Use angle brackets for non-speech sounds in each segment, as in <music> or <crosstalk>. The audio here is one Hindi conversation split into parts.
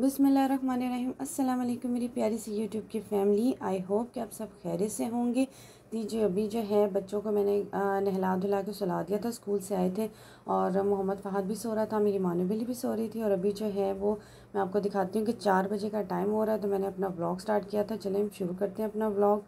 बिसमीम अल्लाम मेरी प्यारी सी यूट्यूब की फैमिली आई होप कि आप सब खैर से होंगे जी अभी जो है बच्चों को मैंने नहला धुला के सुला दिया था स्कूल से आए थे और मोहम्मद फ़हद भी सो रहा था मेरी मानो बिली भी सो रही थी और अभी जो है वो मैं आपको दिखाती हूँ कि चार बजे का टाइम हो रहा है तो मैंने अपना ब्लॉग स्टार्ट किया था चलें हम शुरू करते हैं अपना ब्लॉग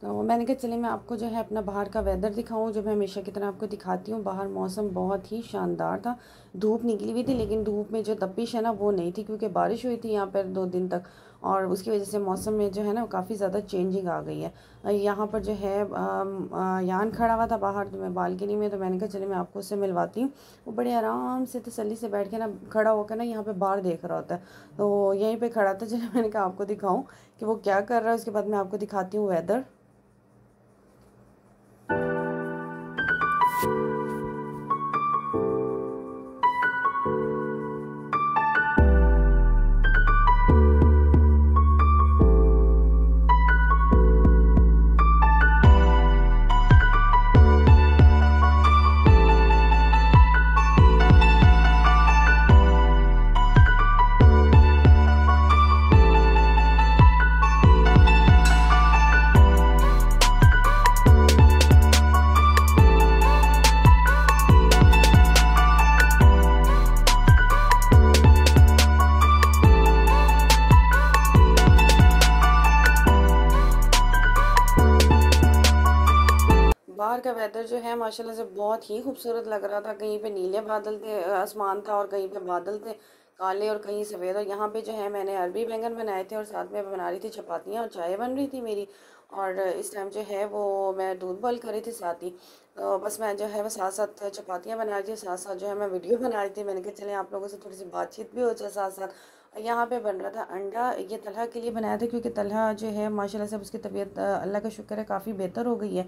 तो मैंने कहा चले मैं आपको जो है अपना बाहर का वेदर दिखाऊं जो मैं हमेशा की तरह आपको दिखाती हूँ बाहर मौसम बहुत ही शानदार था धूप निकली हुई थी लेकिन धूप में जो तपिश है ना वो नहीं थी क्योंकि बारिश हुई थी यहाँ पर दो दिन तक और उसकी वजह से मौसम में जो है ना काफ़ी ज़्यादा चेंजिंग आ गई है यहाँ पर जो है यान खड़ा हुआ था बाहर तो मैं बालकनी में तो मैंने कहा चले मैं आपको उससे मिलवाती हूँ वो बड़े आराम से तसली से बैठ के ना खड़ा होकर ना यहाँ पर बाहर देख रहा होता है तो यहीं पर खड़ा था चले मैंने कहा आपको दिखाऊँ कि वो क्या कर रहा है उसके बाद मैं आपको दिखाती हूँ वेदर Thank you. बाहर का वेदर जो है माशाल्लाह से बहुत ही खूबसूरत लग रहा था कहीं पे नीले बादल थे आसमान था और कहीं पे बादल थे काले और कहीं सफ़ेद और यहाँ पे जो है मैंने अरबी बैंगन बनाए थे और साथ में बना रही थी चपातियाँ और चाय बन रही थी मेरी और इस टाइम जो है वो मैं दूध बॉयल कर रही थी साथ ही तो बस मैं जो है वो साथ साथ चपातियाँ बना रही थी साथ साथ जो है मैं वीडियो <laughs> बना रही थी मैंने कहा चले आप लोगों से थोड़ी सी बातचीत भी हो जाए साथ साथ यहाँ पे बन रहा था अंडा ये तलहा के लिए बनाया था क्योंकि तलहा जो है माशाल्लाह से उसकी तबीयत अल्लाह का शुक्र है काफ़ी बेहतर हो गई है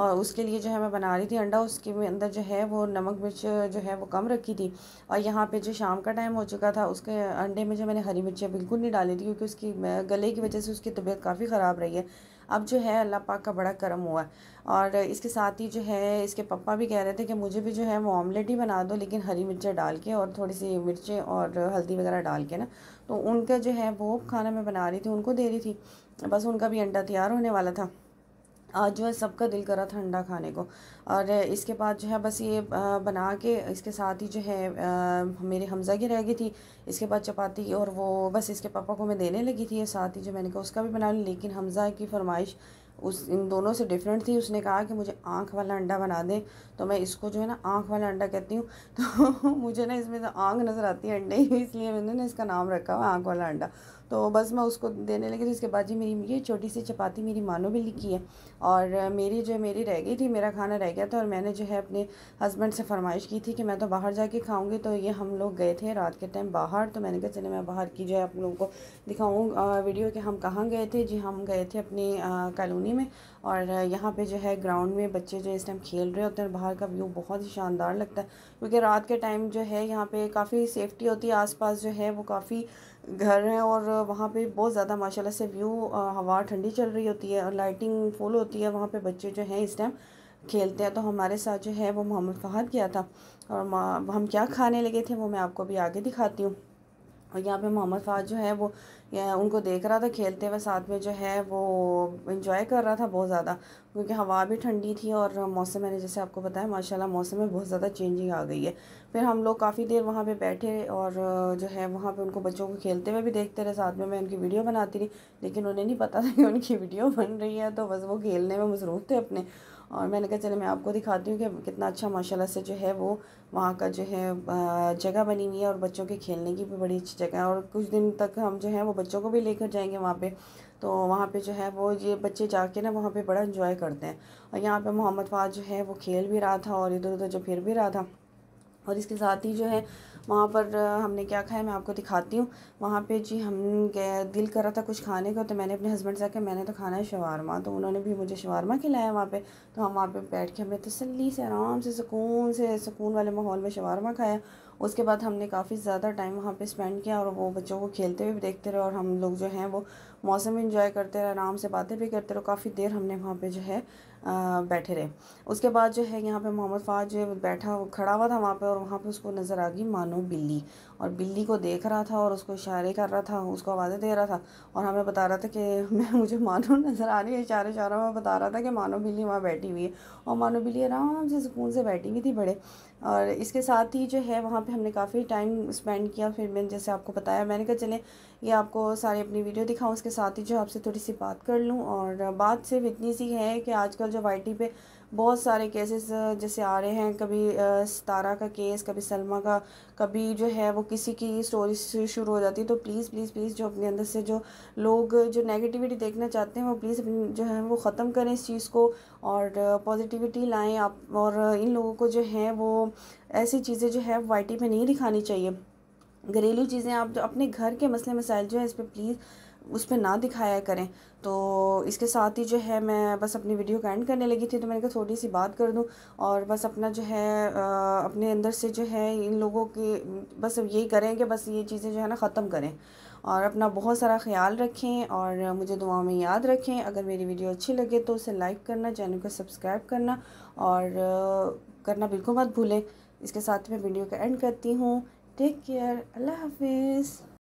और उसके लिए जो है मैं बना रही थी अंडा उसके में अंदर जो है वो नमक मिर्च जो है वो कम रखी थी और यहाँ पे जो शाम का टाइम हो चुका था उसके अंडे में जो मैंने हरी मिर्चियाँ बिल्कुल नहीं डाली थी क्योंकि उसकी गले की वजह से उसकी तबीयत काफ़ी ख़राब रही है अब जो है अल्लाह पाक का बड़ा करम हुआ और इसके साथ ही जो है इसके पापा भी कह रहे थे कि मुझे भी जो है वो ऑमलेट ही बना दो लेकिन हरी मिर्चें डाल के और थोड़ी सी मिर्चें और हल्दी वगैरह डाल के ना तो उनका जो है वो खाना मैं बना रही थी उनको दे रही थी बस उनका भी अंडा तैयार होने वाला था आज जो है सबका दिल करा ठंडा खाने को और इसके बाद जो है बस ये बना के इसके साथ ही जो है मेरे हमज़ा की रह गई थी इसके बाद चपाती और वो बस इसके पापा को मैं देने लगी थी साथ ही जो मैंने कहा उसका भी बना लेकिन हमज़ा की फरमाइश उस इन दोनों से डिफरेंट थी उसने कहा कि मुझे आँख वाला अंडा बना दें तो मैं इसको जो है ना आँख वाला अंडा कहती हूँ <laughs> तो मुझे ना इसमें तो आँख नज़र आती है अंडे ही इसलिए मैंने ना इसका नाम रखा हुआ आँख वाला अंडा तो बस मैं उसको देने लगी तो इसके बाद जी मेरी ये छोटी सी चपाती मेरी मानो भी लिखी है और मेरी जो मेरी रह गई थी मेरा खाना रह गया था और मैंने जो है अपने हस्बैंड से फरमाइश की थी कि मैं तो बाहर जाके खाऊंगी तो ये हम लोग गए थे रात के टाइम बाहर तो मैंने कहा चले मैं बाहर की जो है आप लोगों को दिखाऊँ वीडियो कि हम कहाँ गए थे जी हम गए थे अपनी कॉलोनी गर्मी में और यहाँ पे जो है ग्राउंड में बच्चे जो इस टाइम खेल रहे होते हैं बाहर का व्यू बहुत ही शानदार लगता है क्योंकि रात के टाइम जो है यहाँ पे काफ़ी सेफ्टी होती है आसपास जो है वो काफ़ी घर हैं और वहाँ पे बहुत ज़्यादा माशाला से व्यू हवा ठंडी चल रही होती है और लाइटिंग फुल होती है वहाँ पर बच्चे जो हैं इस टाइम खेलते हैं तो हमारे साथ जो है वो मोहम्मद फ़हद गया था और हम क्या खाने लगे थे वो मैं आपको भी आगे दिखाती हूँ और यहाँ पे मोहम्मद फाज जो है वो उनको देख रहा था खेलते हुए साथ में जो है वो इन्जॉय कर रहा था बहुत ज़्यादा क्योंकि हवा भी ठंडी थी और मौसम मैंने जैसे आपको बताया माशाल्लाह मौसम में बहुत ज़्यादा चेंजिंग आ गई है फिर हम लोग काफ़ी देर वहाँ पे बैठे और जो है वहाँ पे उनको बच्चों को खेलते हुए भी देखते रहे साथ में मैं उनकी वीडियो बनाती रही लेकिन उन्हें नहीं पता था कि उनकी वीडियो बन रही है तो बस वो खेलने में मसरूफ़ थे अपने और मैंने कहा चले मैं आपको दिखाती हूँ कि कितना अच्छा माशाल्लाह से जो है वो वहाँ का जो है जगह बनी हुई है और बच्चों के खेलने की भी बड़ी अच्छी जगह है और कुछ दिन तक हम जो है वो बच्चों को भी लेकर जाएंगे वहाँ पे तो वहाँ पे जो है वो ये बच्चे जाके ना वहाँ पे बड़ा इन्जॉय करते हैं और यहाँ पे मोहम्मद फाज जो है वो खेल भी रहा था और इधर उधर जो फिर भी रहा था और इसके साथ ही जो है वहाँ पर हमने क्या खाया मैं आपको दिखाती हूँ वहाँ पे जी हम दिल कर रहा था कुछ खाने का तो मैंने अपने हस्बैंड से कहा मैंने तो खाना है शवारमा तो उन्होंने भी मुझे शवारमा खिलाया वहाँ पे तो हम वहाँ पे बैठ के हमने तसल्ली से आराम से सुकून से सुकून वाले माहौल में शवारमा खाया उसके बाद हमने काफ़ी ज़्यादा टाइम वहाँ पे स्पेंड किया और वो बच्चों को खेलते हुए भी देखते रहे और हम लोग जो हैं वो मौसम इन्जॉय करते रहे आराम से बातें भी करते रहे काफ़ी देर हमने वहाँ पे जो है आ, बैठे रहे उसके बाद जो है यहाँ पे मोहम्मद फ़ाज जो बैठा खड़ा हुआ था वहाँ पे और वहाँ पे उसको नज़र आ गई मानो बिल्ली और बिल्ली को देख रहा था और उसको इशारे कर रहा था उसको आवाज़ें दे रहा था और हमें बता रहा था कि <laughs> मैं मुझे मानो नज़र आ रही है इशारे इशारा में बता रहा था कि मानो बिल्ली वहाँ बैठी हुई है और मानो बिल्ली आराम से सुकून से बैठी हुई थी बड़े और इसके साथ ही जो है वहाँ पे हमने काफ़ी टाइम स्पेंड किया फिर मैंने जैसे आपको बताया मैंने कहा चले ये आपको सारी अपनी वीडियो दिखाऊँ उसके साथ ही जो आपसे थोड़ी सी बात कर लूँ और बात सिर्फ इतनी सी है कि आजकल जो वाई पे बहुत सारे केसेस जैसे आ रहे हैं कभी सतारा का केस कभी सलमा का कभी जो है वो किसी की स्टोरी से शुरू हो जाती है तो प्लीज़ प्लीज़ प्लीज़ जो अपने अंदर से जो लोग जो नेगेटिविटी देखना चाहते हैं वो प्लीज़ जो है वो ख़त्म करें इस चीज़ को और पॉजिटिविटी लाएँ आप और इन लोगों को जो है वो ऐसी चीज़ें जो है वाई में नहीं दिखानी चाहिए घरेलू चीज़ें आप जो अपने घर के मसले मसाइल जो है इस पर प्लीज़ उस पर ना दिखाया करें तो इसके साथ ही जो है मैं बस अपनी वीडियो का एंड करने लगी थी तो मैंने कहा थोड़ी सी बात कर दूं और बस अपना जो है अपने अंदर से जो है इन लोगों के बस यही करें कि बस ये चीज़ें जो है ना ख़त्म करें और अपना बहुत सारा ख्याल रखें और मुझे दुआ में याद रखें अगर मेरी वीडियो अच्छी लगे तो उसे लाइक करना चैनल को सब्सक्राइब करना और करना बिल्कुल मत भूलें इसके साथ मैं वीडियो का एंड करती हूँ टेक केयर अल्लाह हाफिज़